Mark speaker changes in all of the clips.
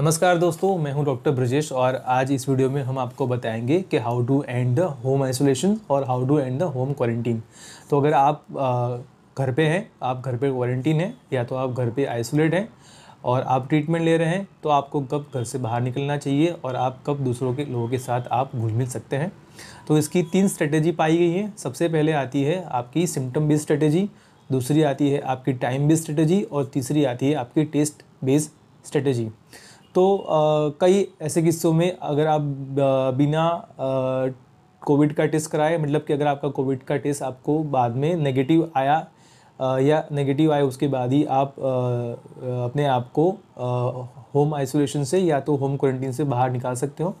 Speaker 1: नमस्कार दोस्तों मैं हूं डॉक्टर ब्रजेश और आज इस वीडियो में हम आपको बताएंगे कि how to end the home isolation और how to end the home quarantine तो अगर आप घर पे हैं आप घर पे क्वारंटीन हैं या तो आप घर पे आइसोलेट हैं और आप ट्रीटमेंट ले रहे हैं तो आपको कब घर से बाहर निकलना चाहिए और आप कब दूसरों के लोगों के साथ आप घुल मिल सकते हैं तो इसकी तीन स्ट्रेटेजी पाई गई है सबसे पहले आती है आपकी सिम्टम बेस्ड स्ट्रेटेजी दूसरी आती है आपकी टाइम बेस्ड स्ट्रेटेजी और तीसरी आती है आपकी टेस्ट बेस्ड स्ट्रेटेजी तो आ, कई ऐसे किस्सों में अगर आप बिना कोविड का टेस्ट कराए मतलब कि अगर आपका कोविड का टेस्ट आपको बाद में नेगेटिव आया या नेगेटिव आए उसके बाद ही आप अपने आप को होम आइसोलेशन से या तो होम क्वारंटीन से बाहर निकाल सकते हो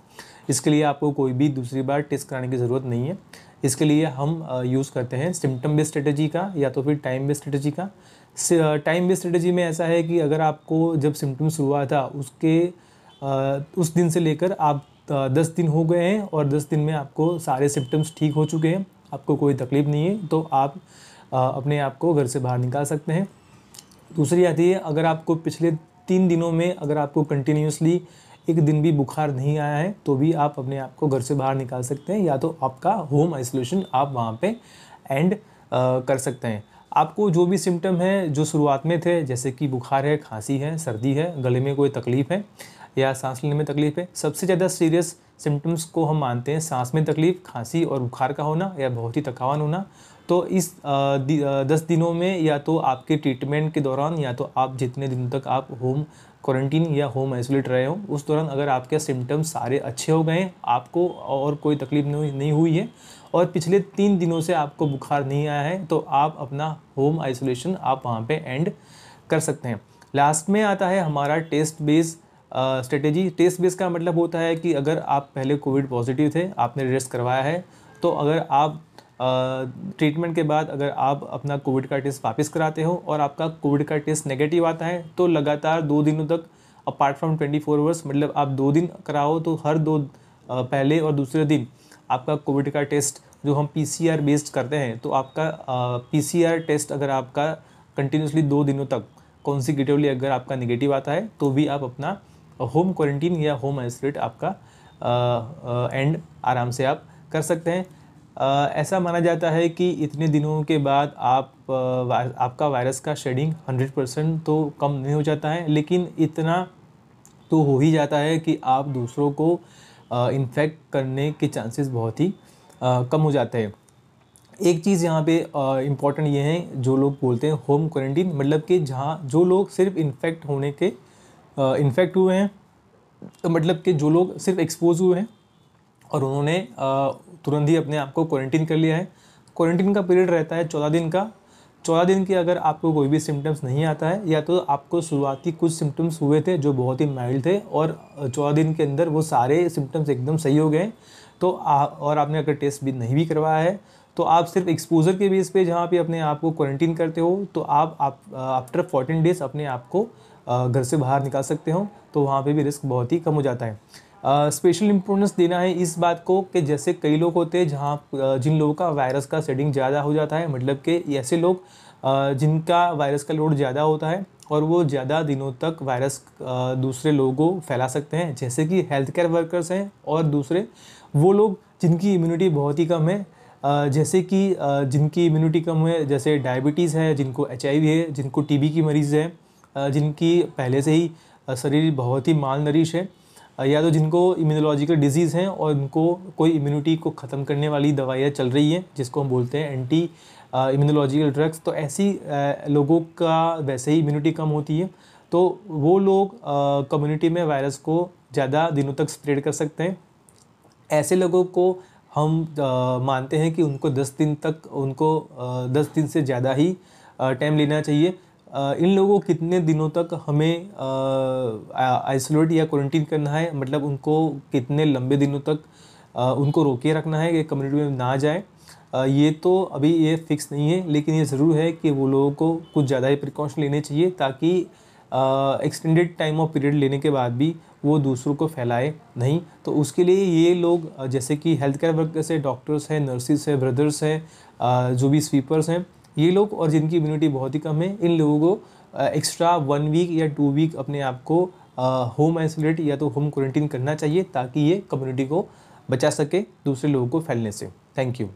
Speaker 1: इसके लिए आपको कोई भी दूसरी बार टेस्ट कराने की ज़रूरत नहीं है इसके लिए हम यूज़ करते हैं सिम्टम बेस्ड स्ट्रेटजी का या तो फिर टाइम बेस्ड स्ट्रेटजी का टाइम बेस्ड स्ट्रेटजी में ऐसा है कि अगर आपको जब सिम्टम्स हुआ था उसके उस दिन से लेकर आप दस दिन हो गए हैं और दस दिन में आपको सारे सिम्टम्स ठीक हो चुके हैं आपको कोई तकलीफ़ नहीं है तो आप अपने आप को घर से बाहर निकाल सकते हैं दूसरी आती है अगर आपको पिछले तीन दिनों में अगर आपको कंटिन्यूसली एक दिन भी बुखार नहीं आया है तो भी आप अपने आप को घर से बाहर निकाल सकते हैं या तो आपका होम आइसोलेशन आप वहाँ पे एंड कर सकते हैं आपको जो भी सिम्टम है जो शुरुआत में थे जैसे कि बुखार है खांसी है सर्दी है गले में कोई तकलीफ़ है या सांस लेने में तकलीफ है सबसे ज़्यादा सीरियस सिम्टम्स को हम मानते हैं सांस में तकलीफ खांसी और बुखार का होना या बहुत ही थकावन होना तो इस दस दिनों में या तो आपके ट्रीटमेंट के दौरान या तो आप जितने दिन तक आप होम क्वारंटीन या होम आइसोलेट रहे हो उस दौरान अगर आपके सिम्टम्स सारे अच्छे हो गए आपको और कोई तकलीफ नहीं हुई है और पिछले तीन दिनों से आपको बुखार नहीं आया है तो आप अपना होम आइसोलेशन आप वहाँ पे एंड कर सकते हैं लास्ट में आता है हमारा test based strategy test base का मतलब होता है कि अगर आप पहले कोविड पॉजिटिव थे आपने रेस्ट करवाया है तो अगर आप ट्रीटमेंट के बाद अगर आप अपना कोविड का टेस्ट वापस कराते हो और आपका कोविड का टेस्ट नेगेटिव आता है तो लगातार दो दिनों तक apart from twenty four hours मतलब आप दो दिन कराओ तो हर दो पहले और दूसरे दिन आपका कोविड का टेस्ट जो हम पी बेस्ड करते हैं तो आपका पी टेस्ट अगर आपका कंटिन्यूसली दो दिनों तक कॉन्सिक्यूटिवली अगर आपका नेगेटिव आता है तो भी आप अपना होम क्वारंटीन या होम आइसोलेट आपका एंड आराम से आप कर सकते हैं आ, ऐसा माना जाता है कि इतने दिनों के बाद आप वा, आपका वायरस का शेडिंग 100 परसेंट तो कम नहीं हो जाता है लेकिन इतना तो हो ही जाता है कि आप दूसरों को इन्फेक्ट करने के चांसेस बहुत ही आ, कम हो जाते हैं एक चीज़ यहाँ पे इम्पॉर्टेंट ये है जो लोग बोलते हैं होम क्वारंटीन मतलब कि जहाँ जो लोग सिर्फ इन्फेक्ट होने के इन्फेक्ट हुए हैं तो मतलब कि जो लोग सिर्फ एक्सपोज हुए हैं और उन्होंने तुरंत ही अपने आप को क्वारंटीन कर लिया है क्वारंटीन का पीरियड रहता है चौदह दिन का चौदह दिन के अगर आपको कोई भी सिम्टम्स नहीं आता है या तो आपको शुरुआती कुछ सिम्टम्स हुए थे जो बहुत ही माइल्ड थे और चौदह दिन के अंदर वो सारे सिम्टम्स एकदम सही हो गए तो आ, और आपने अगर टेस्ट भी नहीं भी करवाया है तो आप सिर्फ एक्सपोजर के बेस पे जहाँ पे अपने आप को क्वारंटीन करते हो तो आप आफ्टर फोर्टीन डेज अपने आप को घर से बाहर निकाल सकते हो तो वहाँ पे भी रिस्क बहुत ही कम हो जाता है स्पेशल uh, इम्पोर्टेंस देना है इस बात को कि जैसे कई लोग होते हैं जहाँ जिन लोगों का वायरस का सेटिंग ज़्यादा हो जाता है मतलब कि ऐसे लोग जिनका वायरस का लोड ज़्यादा होता है और वो ज़्यादा दिनों तक वायरस दूसरे लोगों को फैला सकते हैं जैसे कि हेल्थ केयर वर्कर्स हैं और दूसरे वो लोग जिनकी इम्यूनिटी बहुत ही कम है जैसे कि जिनकी इम्यूनिटी कम है जैसे डायबिटीज़ है जिनको एच है जिनको टी की मरीज़ है जिनकी पहले से ही शरीर बहुत ही माल नरिश है या तो जिनको इम्यूनोलॉजिकल डिजीज़ हैं और उनको कोई इम्यूनिटी को ख़त्म करने वाली दवाइयाँ चल रही हैं जिसको हम बोलते हैं एंटी इम्यूनोलॉजिकल ड्रग्स तो ऐसी लोगों का वैसे ही इम्यूनिटी कम होती है तो वो लोग कम्युनिटी में वायरस को ज़्यादा दिनों तक स्प्रेड कर सकते हैं ऐसे लोगों को हम मानते हैं कि उनको दस दिन तक उनको दस दिन से ज़्यादा ही टाइम लेना चाहिए इन लोगों को कितने दिनों तक हमें आइसोलेट या क्वारंटीन करना है मतलब उनको कितने लंबे दिनों तक आ, उनको रोके रखना है कि कम्युनिटी में ना जाए आ, ये तो अभी ये फिक्स नहीं है लेकिन ये ज़रूर है कि वो लोगों को कुछ ज़्यादा ही प्रिकॉशन लेने चाहिए ताकि एक्सटेंडेड टाइम ऑफ पीरियड लेने के बाद भी वो दूसरों को फैलाए नहीं तो उसके लिए ये लोग जैसे कि हेल्थ केयर वर्कर्स है डॉक्टर्स हैं नर्सिस हैं ब्रदर्स हैं जो भी स्वीपर्स हैं ये लोग और जिनकी इम्यूनिटी बहुत ही कम है इन लोगों को एक्स्ट्रा वन वीक या टू वीक अपने आप को होम आइसोलेट या तो होम क्वारंटीन करना चाहिए ताकि ये कम्युनिटी को बचा सके दूसरे लोगों को फैलने से थैंक यू